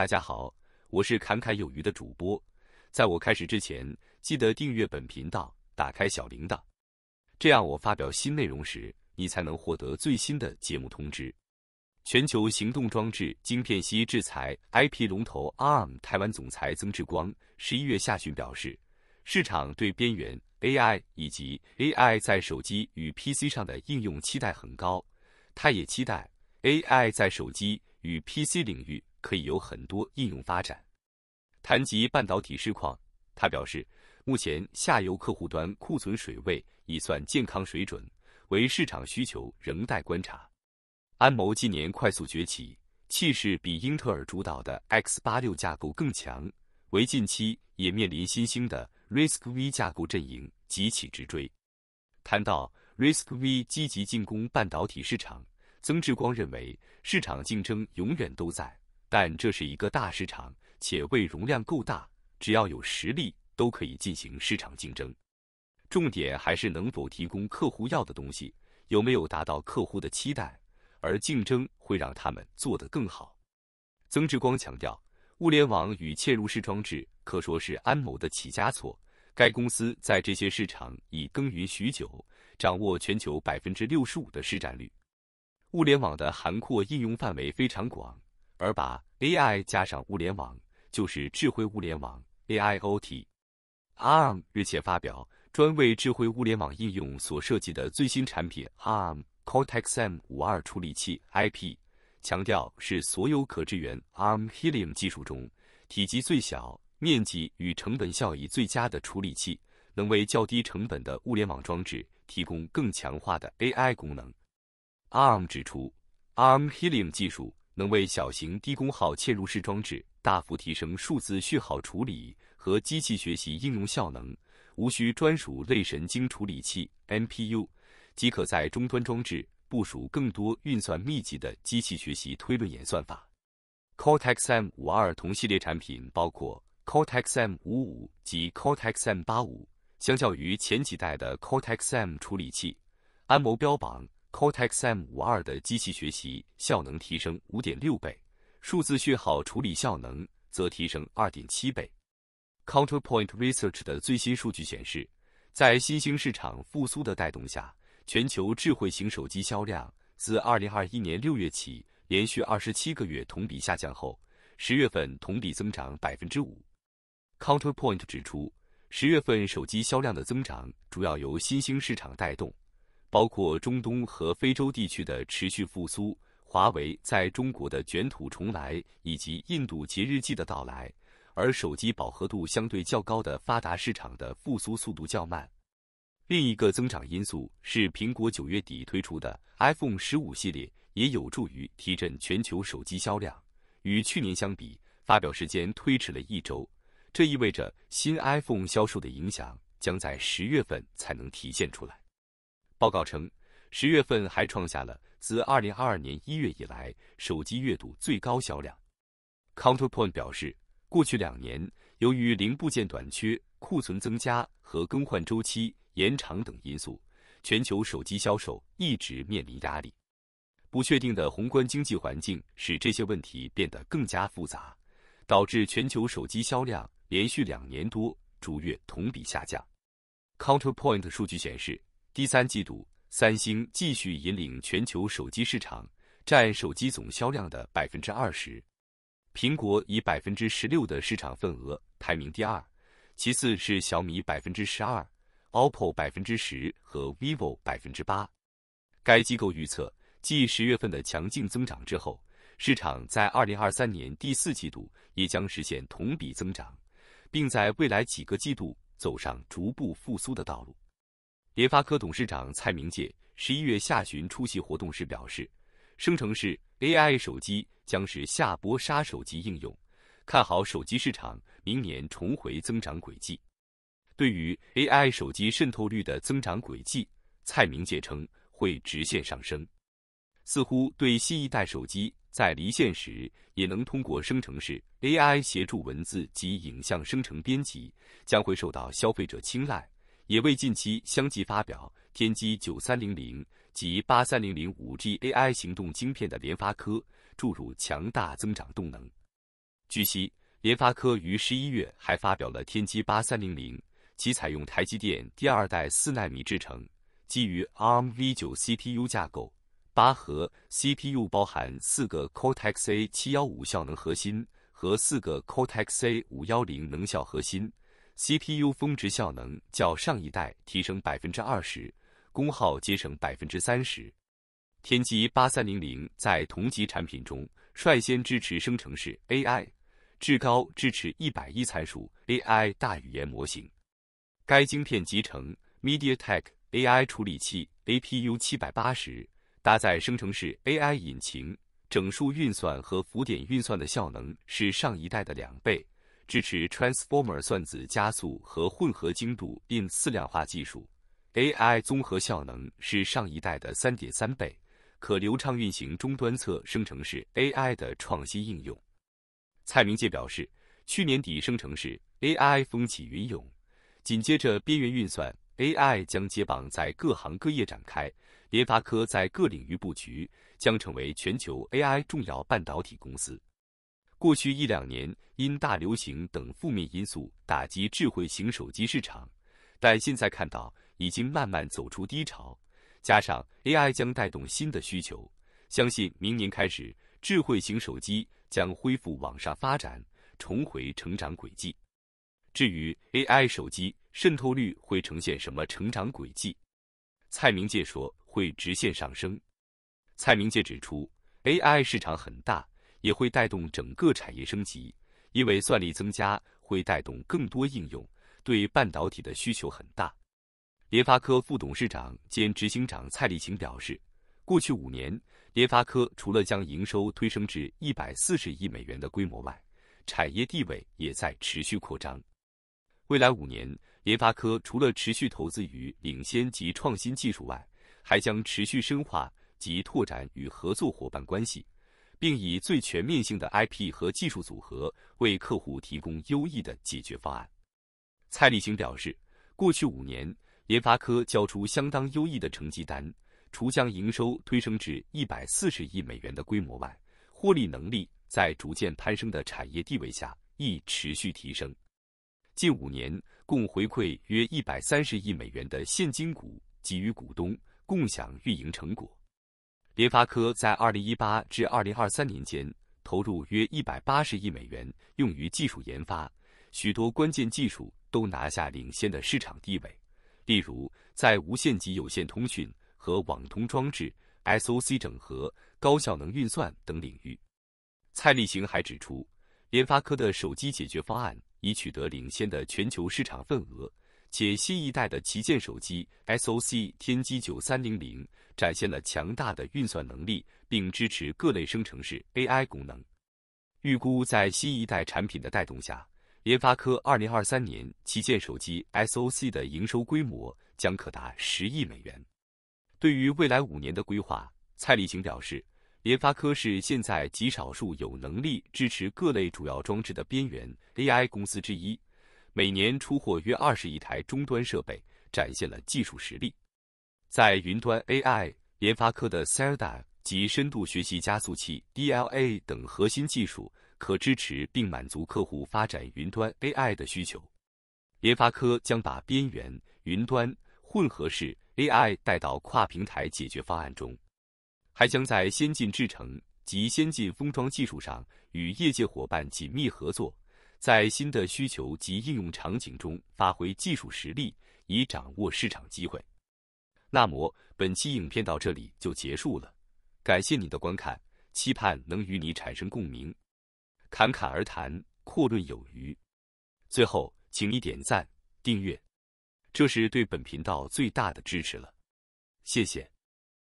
大家好，我是侃侃有余的主播。在我开始之前，记得订阅本频道，打开小铃铛，这样我发表新内容时，你才能获得最新的节目通知。全球行动装置晶片系制裁，IP 龙头 ARM 台湾总裁曾志光十一月下旬表示，市场对边缘 AI 以及 AI 在手机与 PC 上的应用期待很高。他也期待 AI 在手机与 PC 领域。可以有很多应用发展。谈及半导体市况，他表示，目前下游客户端库存水位已算健康水准，为市场需求仍待观察。安谋近年快速崛起，气势比英特尔主导的 X 八六架构更强，为近期也面临新兴的 RISC-V 架构阵营急起直追。谈到 RISC-V 积极进攻半导体市场，曾志光认为，市场竞争永远都在。但这是一个大市场，且胃容量够大，只要有实力都可以进行市场竞争。重点还是能否提供客户要的东西，有没有达到客户的期待。而竞争会让他们做得更好。曾志光强调，物联网与嵌入式装置可说是安谋的起家错。该公司在这些市场已耕耘许久，掌握全球百分之六十五的市占率。物联网的涵括应用范围非常广。而把 AI 加上物联网就是智慧物联网 AIoT。ARM 日前发表专为智慧物联网应用所设计的最新产品 ARM Cortex M 五二处理器 IP，强调是所有可支援 ARM Helium 技术中体积最小、面积与成本效益最佳的处理器，能为较低成本的物联网装置提供更强化的 AI 功能。ARM 指出，ARM Helium 技术。能为小型低功耗嵌入式装置大幅提升数字序号处理和机器学习应用效能，无需专属类神经处理器 （NPU），即可在终端装置部署更多运算密集的机器学习推论演算法。Cortex-M52 同系列产品包括 Cortex-M55 及 Cortex-M85，相较于前几代的 Cortex-M 处理器，安谋标榜。Cortex-M52 的机器学习效能提升5.6倍，数字信号处理效能则提升2.7倍。Counterpoint Research 的最新数据显示，在新兴市场复苏的带动下，全球智慧型手机销量自2021年6月起连续27个月同比下降后，10月份同比增长5%。Counterpoint 指出，10月份手机销量的增长主要由新兴市场带动。包括中东和非洲地区的持续复苏，华为在中国的卷土重来，以及印度节日季的到来。而手机饱和度相对较高的发达市场的复苏速度较慢。另一个增长因素是苹果九月底推出的 iPhone 十五系列，也有助于提振全球手机销量。与去年相比，发表时间推迟了一周，这意味着新 iPhone 销售的影响将在十月份才能体现出来。报告称，十月份还创下了自二零二二年一月以来手机月度最高销量。Counterpoint 表示，过去两年，由于零部件短缺、库存增加和更换周期延长等因素，全球手机销售一直面临压力。不确定的宏观经济环境使这些问题变得更加复杂，导致全球手机销量连续两年多逐月同比下降。Counterpoint 数据显示。第三季度，三星继续引领全球手机市场，占手机总销量的百分之二十。苹果以百分之十六的市场份额排名第二，其次是小米百分之十二，OPPO 百分之十和 vivo 百分之八。该机构预测，继十月份的强劲增长之后，市场在二零二三年第四季度也将实现同比增长，并在未来几个季度走上逐步复苏的道路。联发科董事长蔡明介十一月下旬出席活动时表示，生成式 AI 手机将是下波杀手级应用，看好手机市场明年重回增长轨迹。对于 AI 手机渗透率的增长轨迹，蔡明介称会直线上升。似乎对新一代手机在离线时也能通过生成式 AI 协助文字及影像生成编辑，将会受到消费者青睐。也为近期相继发表天玑九三零零及八三零零五 G AI 行动晶片的联发科注入强大增长动能。据悉，联发科于十一月还发表了天玑八三零零，其采用台积电第二代四纳米制程，基于 ARM V 九 CPU 架构，八核 CPU 包含四个 Cortex A 七幺五效能核心和四个 Cortex A 五幺零能效核心。CPU 峰值效能较上一代提升百分之二十，功耗节省百分之三十。天玑八三零零在同级产品中率先支持生成式 AI，至高支持一百亿参数 AI 大语言模型。该晶片集成 MediaTek AI 处理器 APU 七百八十，搭载生成式 AI 引擎，整数运算和浮点运算的效能是上一代的两倍。支持 Transformer 算子加速和混合精度 In 量化技术，AI 综合效能是上一代的3.3倍，可流畅运行终端侧生成式 AI 的创新应用。蔡明介表示，去年底生成式 AI 风起云涌，紧接着边缘运算 AI 将接棒在各行各业展开。联发科在各领域布局，将成为全球 AI 重要半导体公司。过去一两年，因大流行等负面因素打击智慧型手机市场，但现在看到已经慢慢走出低潮，加上 AI 将带动新的需求，相信明年开始智慧型手机将恢复往上发展，重回成长轨迹。至于 AI 手机渗透率会呈现什么成长轨迹？蔡明介说会直线上升。蔡明介指出，AI 市场很大。也会带动整个产业升级，因为算力增加会带动更多应用，对半导体的需求很大。联发科副董事长兼执行长蔡立行表示，过去五年，联发科除了将营收推升至一百四十亿美元的规模外，产业地位也在持续扩张。未来五年，联发科除了持续投资于领先及创新技术外，还将持续深化及拓展与合作伙伴关系。并以最全面性的 IP 和技术组合为客户提供优异的解决方案。蔡立行表示，过去五年，联发科交出相当优异的成绩单，除将营收推升至一百四十亿美元的规模外，获利能力在逐渐攀升的产业地位下亦持续提升。近五年共回馈约一百三十亿美元的现金股，给予股东共享运营成果。联发科在二零一八至二零二三年间投入约一百八十亿美元用于技术研发，许多关键技术都拿下领先的市场地位，例如在无线及有线通讯和网通装置、SOC 整合、高效能运算等领域。蔡立行还指出，联发科的手机解决方案已取得领先的全球市场份额。且新一代的旗舰手机 SOC 天玑9300展现了强大的运算能力，并支持各类生成式 AI 功能。预估在新一代产品的带动下，联发科2023年旗舰手机 SOC 的营收规模将可达十亿美元。对于未来五年的规划，蔡立行表示，联发科是现在极少数有能力支持各类主要装置的边缘 AI 公司之一。每年出货约二十亿台终端设备，展现了技术实力。在云端 AI，联发科的 s e r a 及深度学习加速器 DLA 等核心技术，可支持并满足客户发展云端 AI 的需求。联发科将把边缘、云端混合式 AI 带到跨平台解决方案中，还将在先进制程及先进封装技术上与业界伙伴紧密合作。在新的需求及应用场景中发挥技术实力，以掌握市场机会。那么本期影片到这里就结束了，感谢你的观看，期盼能与你产生共鸣。侃侃而谈，阔论有余。最后，请你点赞、订阅，这是对本频道最大的支持了。谢谢。